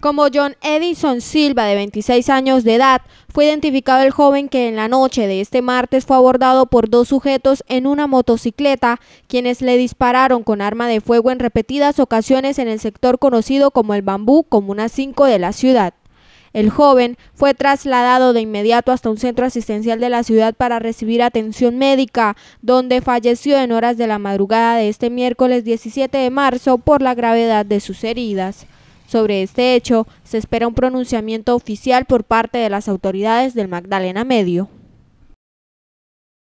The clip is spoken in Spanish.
como John Edison Silva, de 26 años de edad. Fue identificado el joven que en la noche de este martes fue abordado por dos sujetos en una motocicleta, quienes le dispararon con arma de fuego en repetidas ocasiones en el sector conocido como el Bambú, Comuna 5 de la ciudad. El joven fue trasladado de inmediato hasta un centro asistencial de la ciudad para recibir atención médica, donde falleció en horas de la madrugada de este miércoles 17 de marzo por la gravedad de sus heridas. Sobre este hecho, se espera un pronunciamiento oficial por parte de las autoridades del Magdalena Medio.